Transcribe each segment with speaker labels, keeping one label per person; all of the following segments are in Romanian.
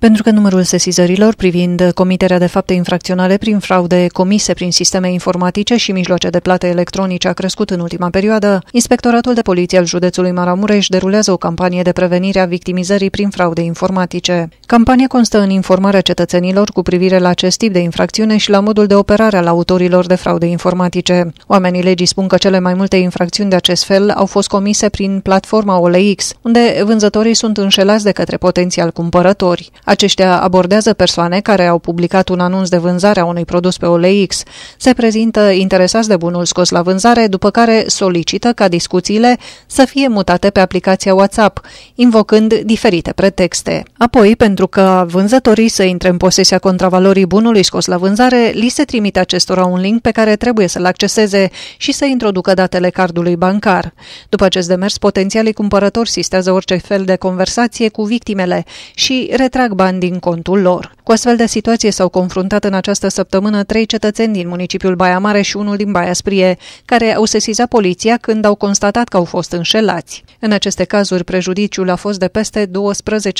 Speaker 1: Pentru că numărul sesizărilor privind comiterea de fapte infracționale prin fraude comise prin sisteme informatice și mijloace de plată electronice a crescut în ultima perioadă, Inspectoratul de Poliție al județului Maramureș derulează o campanie de prevenire a victimizării prin fraude informatice. Campania constă în informarea cetățenilor cu privire la acest tip de infracțiune și la modul de operare al autorilor de fraude informatice. Oamenii legii spun că cele mai multe infracțiuni de acest fel au fost comise prin platforma OLX, unde vânzătorii sunt înșelați de către potențial cumpărători. Aceștia abordează persoane care au publicat un anunț de vânzare a unui produs pe OLX, se prezintă interesați de bunul scos la vânzare, după care solicită ca discuțiile să fie mutate pe aplicația WhatsApp, invocând diferite pretexte. Apoi, pentru ca vânzătorii să intre în posesia contravalorii bunului scos la vânzare, li se trimite acestora un link pe care trebuie să-l acceseze și să introducă datele cardului bancar. După acest demers, potențialii cumpărători sistează orice fel de conversație cu victimele și retrag bani din contul lor. Cu astfel de situație s-au confruntat în această săptămână trei cetățeni din municipiul Baia Mare și unul din Baia Sprie, care au sesizat poliția când au constatat că au fost înșelați. În aceste cazuri, prejudiciul a fost de peste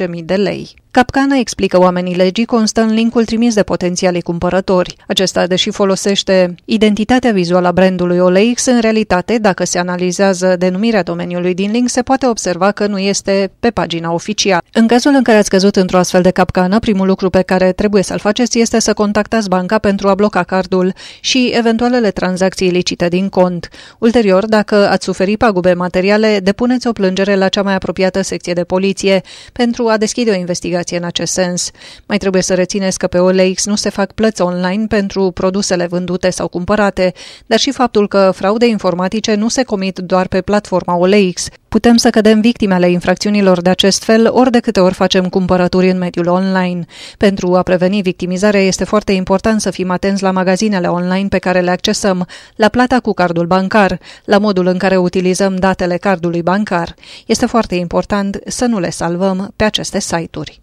Speaker 1: 12.000 de lei. Capcana, explică oamenii legii, constă în linkul trimis de potențialii cumpărători. Acesta, deși folosește identitatea vizuală a brandului OLX, în realitate, dacă se analizează denumirea domeniului din link, se poate observa că nu este pe pagina oficială. În cazul în care ați căzut într-o astfel de capcană, primul lucru pe care care trebuie să-l faceți este să contactați banca pentru a bloca cardul și eventualele tranzacții ilicite din cont. Ulterior, dacă ați suferit pagube materiale, depuneți o plângere la cea mai apropiată secție de poliție pentru a deschide o investigație în acest sens. Mai trebuie să rețineți că pe OLX nu se fac plăți online pentru produsele vândute sau cumpărate, dar și faptul că fraude informatice nu se comit doar pe platforma OLX, Putem să cădem victimele infracțiunilor de acest fel ori de câte ori facem cumpărături în mediul online. Pentru a preveni victimizarea este foarte important să fim atenți la magazinele online pe care le accesăm, la plata cu cardul bancar, la modul în care utilizăm datele cardului bancar. Este foarte important să nu le salvăm pe aceste site-uri.